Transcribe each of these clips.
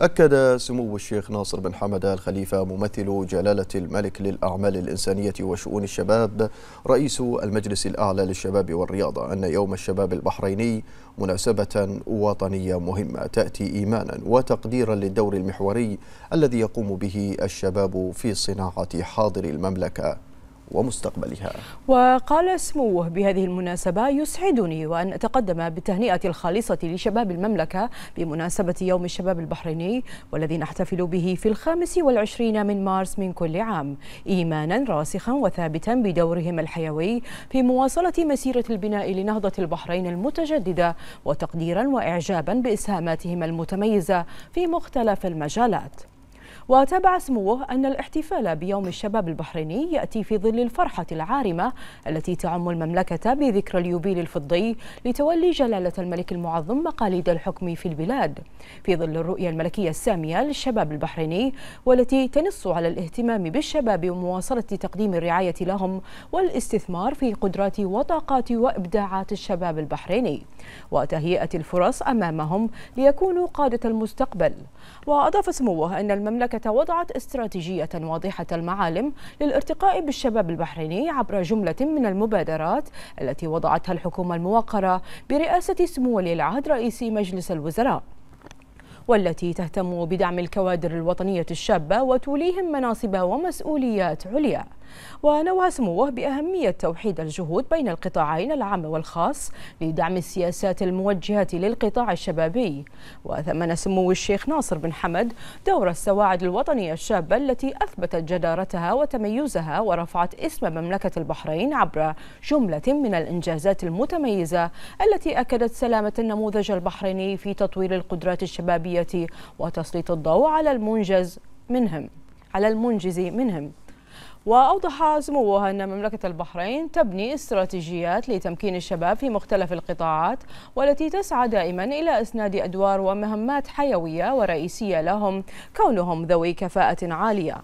أكد سمو الشيخ ناصر بن حمد الخليفة ممثل جلالة الملك للأعمال الإنسانية وشؤون الشباب رئيس المجلس الأعلى للشباب والرياضة أن يوم الشباب البحريني مناسبة وطنية مهمة تأتي إيمانا وتقديرا للدور المحوري الذي يقوم به الشباب في صناعة حاضر المملكة ومستقبلها وقال سموه بهذه المناسبة يسعدني وأن أتقدم بالتهنئة الخالصة لشباب المملكة بمناسبة يوم الشباب البحريني والذي نحتفل به في الخامس والعشرين من مارس من كل عام إيمانا راسخا وثابتا بدورهم الحيوي في مواصلة مسيرة البناء لنهضة البحرين المتجددة وتقديرا وإعجابا بإسهاماتهم المتميزة في مختلف المجالات وتابع سموه أن الاحتفال بيوم الشباب البحريني يأتي في ظل الفرحة العارمة التي تعم المملكة بذكرى اليوبيل الفضي لتولي جلالة الملك المعظم مقاليد الحكم في البلاد في ظل الرؤية الملكية السامية للشباب البحريني والتي تنص على الاهتمام بالشباب ومواصلة تقديم الرعاية لهم والاستثمار في قدرات وطاقات وإبداعات الشباب البحريني وتهيئة الفرص أمامهم ليكونوا قادة المستقبل وأضاف سموه أن المملكة المملكة وضعت استراتيجية واضحة المعالم للارتقاء بالشباب البحريني عبر جملة من المبادرات التي وضعتها الحكومة الموقرة برئاسة سمو ولي العهد رئيس مجلس الوزراء والتي تهتم بدعم الكوادر الوطنية الشابة وتوليهم مناصب ومسؤوليات عليا ونوى سموه بأهمية توحيد الجهود بين القطاعين العام والخاص لدعم السياسات الموجهة للقطاع الشبابي وثمن سمو الشيخ ناصر بن حمد دور السواعد الوطنية الشابة التي أثبتت جدارتها وتميزها ورفعت اسم مملكة البحرين عبر جملة من الإنجازات المتميزة التي أكدت سلامة النموذج البحريني في تطوير القدرات الشبابية وتسليط الضوء على المنجز منهم على المنجز منهم وأوضح سموه أن مملكة البحرين تبني استراتيجيات لتمكين الشباب في مختلف القطاعات والتي تسعى دائما إلى إسناد أدوار ومهمات حيوية ورئيسية لهم كونهم ذوي كفاءة عالية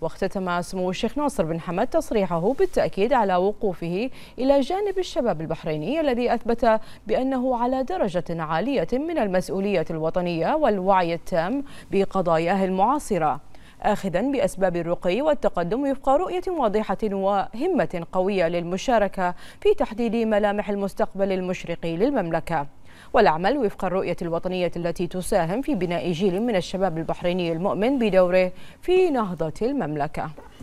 واختتم سمو الشيخ ناصر بن حمد تصريحه بالتأكيد على وقوفه إلى جانب الشباب البحريني الذي أثبت بأنه على درجة عالية من المسؤولية الوطنية والوعي التام بقضاياه المعاصرة آخذا بأسباب الرقي والتقدم وفق رؤية واضحة وهمة قوية للمشاركة في تحديد ملامح المستقبل المشرق للمملكة والعمل وفق الرؤية الوطنية التي تساهم في بناء جيل من الشباب البحريني المؤمن بدوره في نهضة المملكة